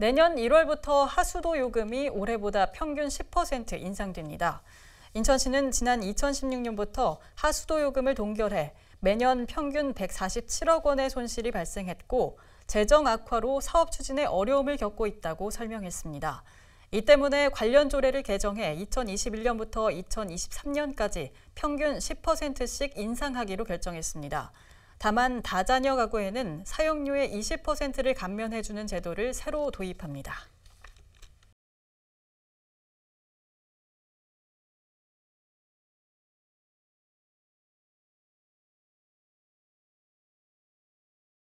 내년 1월부터 하수도 요금이 올해보다 평균 10% 인상됩니다. 인천시는 지난 2016년부터 하수도 요금을 동결해 매년 평균 147억 원의 손실이 발생했고 재정 악화로 사업 추진에 어려움을 겪고 있다고 설명했습니다. 이 때문에 관련 조례를 개정해 2021년부터 2023년까지 평균 10%씩 인상하기로 결정했습니다. 다만 다자녀 가구에는 사용료의 20%를 감면해주는 제도를 새로 도입합니다.